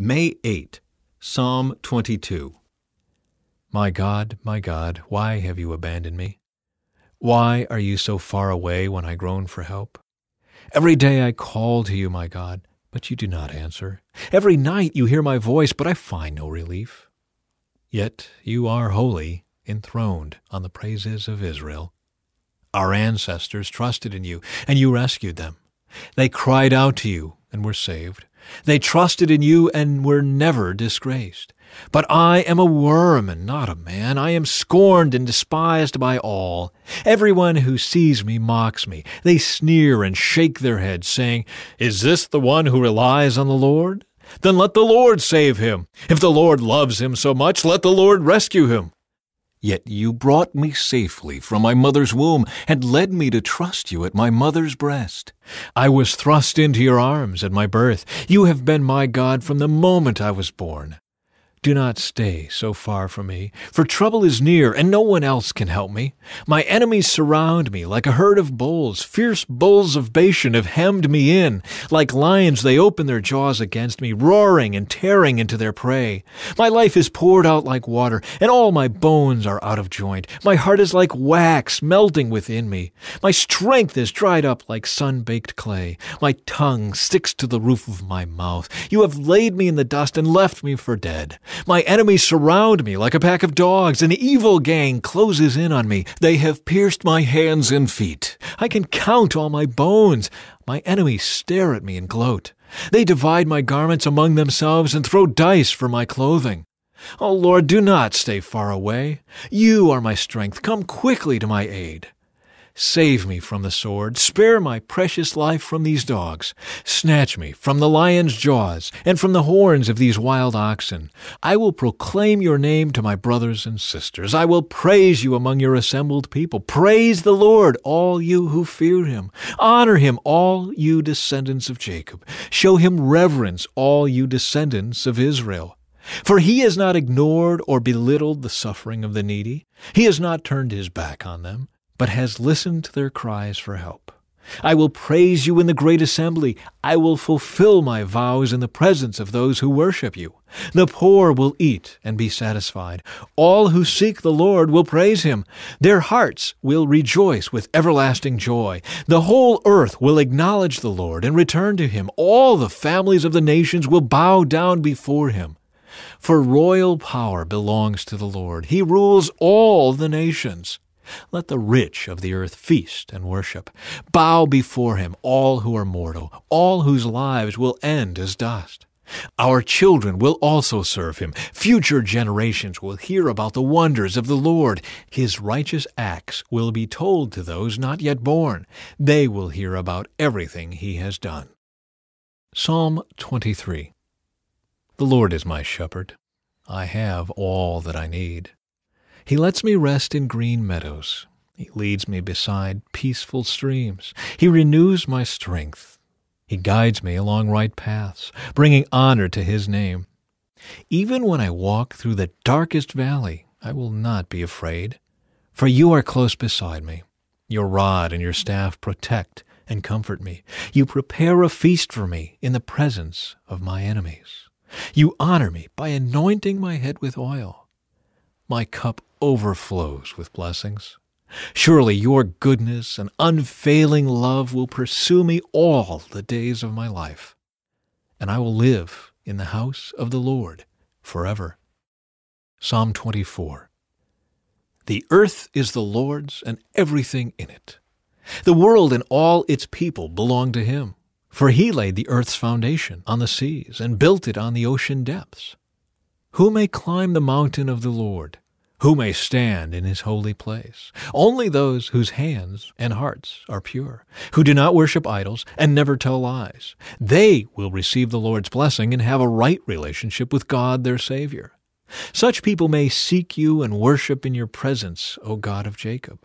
May 8, Psalm 22. My God, my God, why have you abandoned me? Why are you so far away when I groan for help? Every day I call to you, my God, but you do not answer. Every night you hear my voice, but I find no relief. Yet you are holy, enthroned on the praises of Israel. Our ancestors trusted in you, and you rescued them. They cried out to you and were saved. They trusted in you and were never disgraced. But I am a worm and not a man. I am scorned and despised by all. Everyone who sees me mocks me. They sneer and shake their heads, saying, Is this the one who relies on the Lord? Then let the Lord save him. If the Lord loves him so much, let the Lord rescue him. Yet you brought me safely from my mother's womb, and led me to trust you at my mother's breast. I was thrust into your arms at my birth. You have been my God from the moment I was born. Do not stay so far from me, for trouble is near, and no one else can help me. My enemies surround me like a herd of bulls. Fierce bulls of Bashan have hemmed me in. Like lions, they open their jaws against me, roaring and tearing into their prey. My life is poured out like water, and all my bones are out of joint. My heart is like wax melting within me. My strength is dried up like sun baked clay. My tongue sticks to the roof of my mouth. You have laid me in the dust and left me for dead. My enemies surround me like a pack of dogs. An evil gang closes in on me. They have pierced my hands and feet. I can count all my bones. My enemies stare at me and gloat. They divide my garments among themselves and throw dice for my clothing. O oh Lord, do not stay far away. You are my strength. Come quickly to my aid. Save me from the sword, spare my precious life from these dogs. Snatch me from the lion's jaws and from the horns of these wild oxen. I will proclaim your name to my brothers and sisters. I will praise you among your assembled people. Praise the Lord, all you who fear him. Honor him, all you descendants of Jacob. Show him reverence, all you descendants of Israel. For he has not ignored or belittled the suffering of the needy. He has not turned his back on them but has listened to their cries for help. I will praise you in the great assembly. I will fulfill my vows in the presence of those who worship you. The poor will eat and be satisfied. All who seek the Lord will praise him. Their hearts will rejoice with everlasting joy. The whole earth will acknowledge the Lord and return to him. All the families of the nations will bow down before him. For royal power belongs to the Lord. He rules all the nations. Let the rich of the earth feast and worship. Bow before him all who are mortal, all whose lives will end as dust. Our children will also serve him. Future generations will hear about the wonders of the Lord. His righteous acts will be told to those not yet born. They will hear about everything he has done. Psalm 23 The Lord is my shepherd. I have all that I need. He lets me rest in green meadows. He leads me beside peaceful streams. He renews my strength. He guides me along right paths, bringing honor to his name. Even when I walk through the darkest valley, I will not be afraid, for you are close beside me. Your rod and your staff protect and comfort me. You prepare a feast for me in the presence of my enemies. You honor me by anointing my head with oil my cup overflows with blessings. Surely your goodness and unfailing love will pursue me all the days of my life, and I will live in the house of the Lord forever. Psalm 24 The earth is the Lord's and everything in it. The world and all its people belong to him, for he laid the earth's foundation on the seas and built it on the ocean depths. Who may climb the mountain of the Lord? Who may stand in his holy place? Only those whose hands and hearts are pure, who do not worship idols and never tell lies. They will receive the Lord's blessing and have a right relationship with God their Savior. Such people may seek you and worship in your presence, O God of Jacob.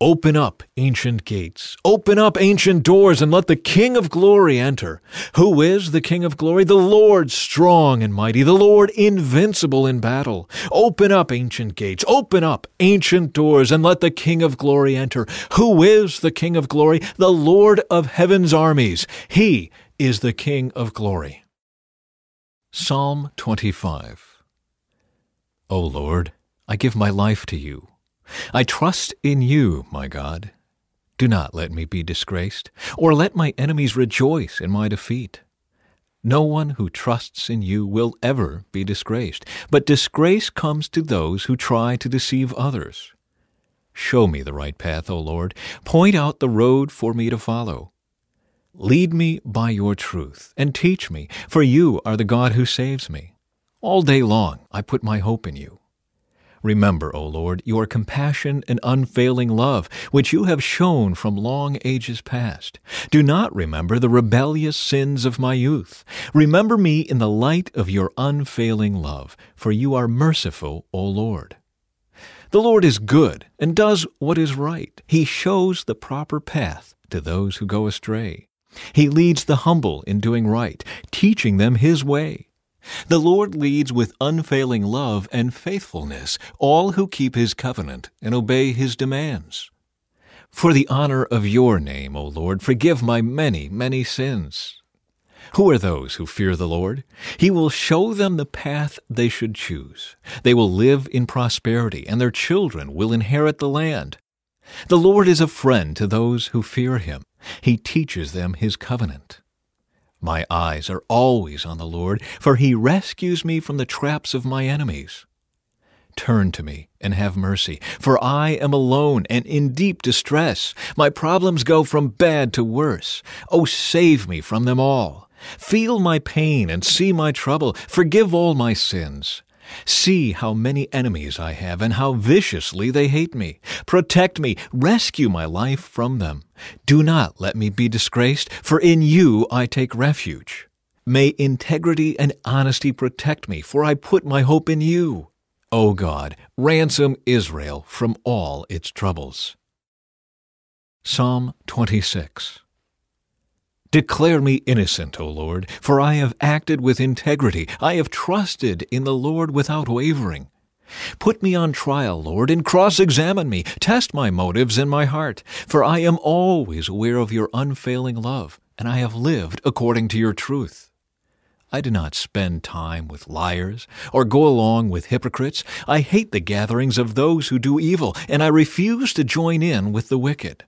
Open up ancient gates, open up ancient doors, and let the King of glory enter. Who is the King of glory? The Lord strong and mighty, the Lord invincible in battle. Open up ancient gates, open up ancient doors, and let the King of glory enter. Who is the King of glory? The Lord of heaven's armies. He is the King of glory. Psalm 25 O Lord, I give my life to you. I trust in you, my God. Do not let me be disgraced, or let my enemies rejoice in my defeat. No one who trusts in you will ever be disgraced, but disgrace comes to those who try to deceive others. Show me the right path, O Lord. Point out the road for me to follow. Lead me by your truth, and teach me, for you are the God who saves me. All day long I put my hope in you. Remember, O Lord, your compassion and unfailing love, which you have shown from long ages past. Do not remember the rebellious sins of my youth. Remember me in the light of your unfailing love, for you are merciful, O Lord. The Lord is good and does what is right. He shows the proper path to those who go astray. He leads the humble in doing right, teaching them his way. The Lord leads with unfailing love and faithfulness all who keep his covenant and obey his demands. For the honor of your name, O Lord, forgive my many, many sins. Who are those who fear the Lord? He will show them the path they should choose. They will live in prosperity, and their children will inherit the land. The Lord is a friend to those who fear him. He teaches them his covenant. My eyes are always on the Lord, for he rescues me from the traps of my enemies. Turn to me and have mercy, for I am alone and in deep distress. My problems go from bad to worse. Oh, save me from them all. Feel my pain and see my trouble. Forgive all my sins. See how many enemies I have and how viciously they hate me. Protect me, rescue my life from them. Do not let me be disgraced, for in you I take refuge. May integrity and honesty protect me, for I put my hope in you. O God, ransom Israel from all its troubles. Psalm 26 Declare me innocent, O Lord, for I have acted with integrity. I have trusted in the Lord without wavering. Put me on trial, Lord, and cross examine me. Test my motives and my heart, for I am always aware of your unfailing love, and I have lived according to your truth. I do not spend time with liars or go along with hypocrites. I hate the gatherings of those who do evil, and I refuse to join in with the wicked.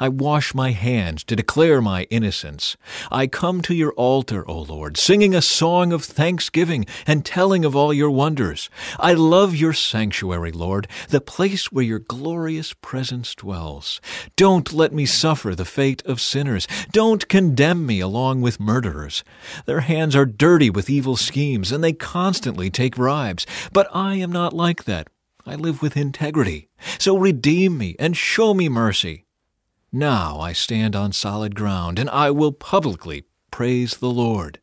I wash my hands to declare my innocence. I come to your altar, O Lord, singing a song of thanksgiving and telling of all your wonders. I love your sanctuary, Lord, the place where your glorious presence dwells. Don't let me suffer the fate of sinners. Don't condemn me along with murderers. Their hands are dirty with evil schemes, and they constantly take bribes. But I am not like that. I live with integrity. So redeem me and show me mercy. Now I stand on solid ground, and I will publicly praise the Lord.